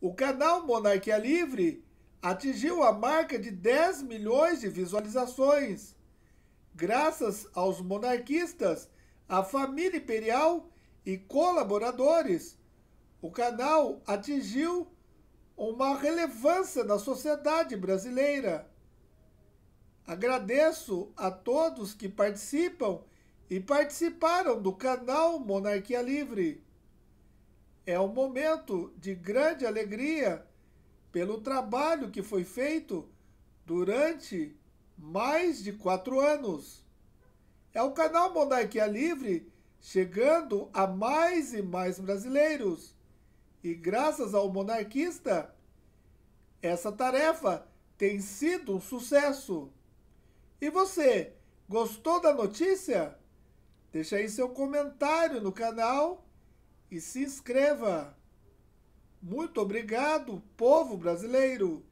O canal Monarquia Livre atingiu a marca de 10 milhões de visualizações. Graças aos monarquistas, à família imperial e colaboradores, o canal atingiu uma relevância na sociedade brasileira. Agradeço a todos que participam e participaram do canal Monarquia Livre. É um momento de grande alegria pelo trabalho que foi feito durante mais de quatro anos. É o canal Monarquia Livre chegando a mais e mais brasileiros. E graças ao monarquista, essa tarefa tem sido um sucesso. E você, gostou da notícia? Deixe aí seu comentário no canal e se inscreva. Muito obrigado, povo brasileiro!